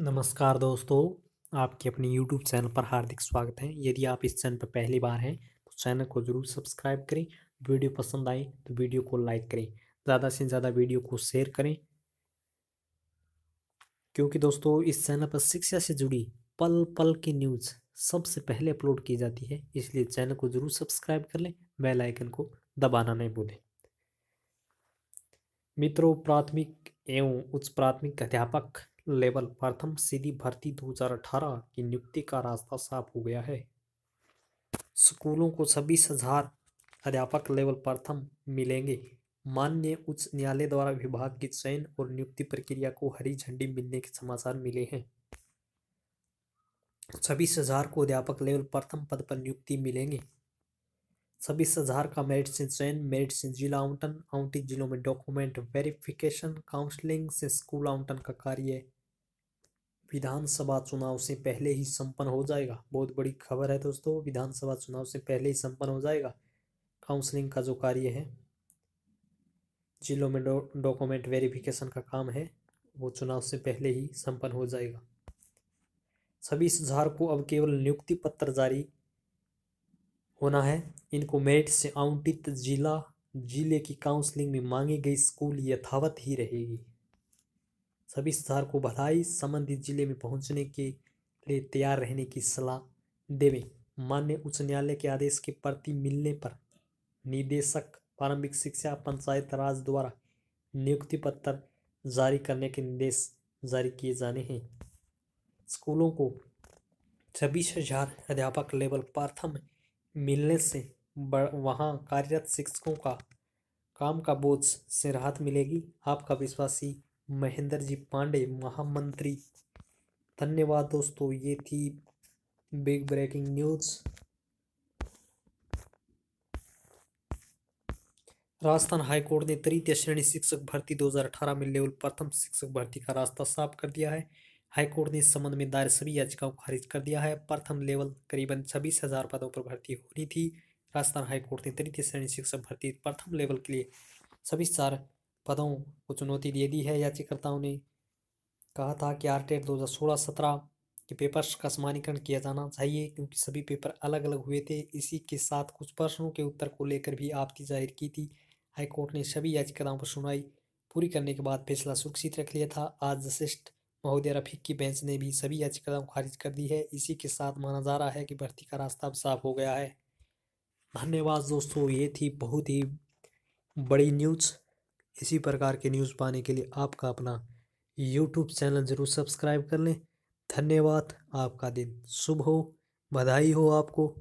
नमस्कार दोस्तों आपके अपने YouTube चैनल पर हार्दिक स्वागत है यदि आप इस चैनल पर पहली बार हैं तो चैनल को ज़रूर सब्सक्राइब करें वीडियो पसंद आए तो वीडियो को लाइक करें ज़्यादा से ज़्यादा वीडियो को शेयर करें क्योंकि दोस्तों इस चैनल पर शिक्षा से जुड़ी पल पल की न्यूज़ सबसे पहले अपलोड की जाती है इसलिए चैनल को ज़रूर सब्सक्राइब कर लें बेल आइकन को दबाना नहीं भूलें मित्रों प्राथमिक एवं उच्च प्राथमिक अध्यापक लेवल प्रथम सीधी भर्ती 2018 की नियुक्ति का रास्ता साफ हो गया है स्कूलों को छब्बीस हजार अध्यापक लेवल प्रथम मिलेंगे मान्य उच्च न्यायालय द्वारा विभाग की चयन और नियुक्ति प्रक्रिया को हरी झंडी मिलने के समाचार मिले हैं छब्बीस हजार को अध्यापक लेवल प्रथम पद पर नियुक्ति मिलेंगे छब्बीस हजार का मेरिट से चयन मेरिट से जिला आवंटन आवंटित जिलों में डॉक्यूमेंट वेरिफिकेशन काउंसलिंग से स्कूल आवंटन का कार्य विधानसभा चुनाव से पहले ही संपन्न हो जाएगा बहुत बड़ी खबर है दोस्तों विधानसभा चुनाव से पहले ही संपन्न हो जाएगा काउंसलिंग का जो कार्य है जिलों में डॉक्यूमेंट वेरिफिकेशन का काम है वो चुनाव से पहले ही संपन्न हो जाएगा छब्बीस हजार को अब केवल नियुक्ति पत्र जारी होना है इनको मेरिट से आवंटित जिला जिले की काउंसलिंग में मांगी गई स्कूल यथावत ही रहेगी सभी सुधार को भलाई संबंधित जिले में पहुंचने के लिए तैयार रहने की सलाह देवें मान्य उच्च न्यायालय के आदेश के प्रति मिलने पर निदेशक प्रारंभिक शिक्षा पंचायत राज द्वारा नियुक्ति पत्र जारी करने के निर्देश जारी किए जाने हैं स्कूलों को छब्बीस हजार अध्यापक लेवल प्रथम मिलने से वहां कार्यरत शिक्षकों का काम का बोझ से राहत मिलेगी आपका विश्वासी महेंद्र जी पांडे महामंत्री धन्यवाद दोस्तों ये थी big breaking news Rajasthan high court ने तृतीय श्रेणी शिक्षक भर्ती 2018 में लेवल प्रथम शिक्षक भर्ती का रास्ता साफ कर दिया है हाईकोर्ट ने इस संबंध में दायर सभी याचिकाओं को खारिज कर दिया है प्रथम लेवल करीबन छब्बीस हजार पदों पर भर्ती होनी थी राजस्थान हाईकोर्ट ने तृतीय श्रेणी शिक्षक भर्ती प्रथम लेवल के लिए सभी चार पदों को चुनौती दे दी है याचिकर्ताओं ने कहा था कि आरटेट दो हज़ार सोलह सत्रह के पेपर्स का समानीकरण किया जाना चाहिए क्योंकि सभी पेपर अलग अलग हुए थे इसी के साथ कुछ प्रश्नों के उत्तर को लेकर भी आपत्ति जाहिर की थी हाईकोर्ट ने सभी याचिकाओं पर सुनवाई पूरी करने के बाद फैसला सुरक्षित रख लिया था आज जस्टिस्ट महोदय रफीक की बेंच ने भी सभी याचिकाओं को खारिज कर दी है इसी के साथ माना जा रहा है कि भर्ती का रास्ता अब साफ हो गया है धन्यवाद दोस्तों ये थी बहुत ही बड़ी न्यूज़ इसी प्रकार के न्यूज़ पाने के लिए आपका अपना यूट्यूब चैनल ज़रूर सब्सक्राइब कर लें धन्यवाद आपका दिन शुभ हो बधाई हो आपको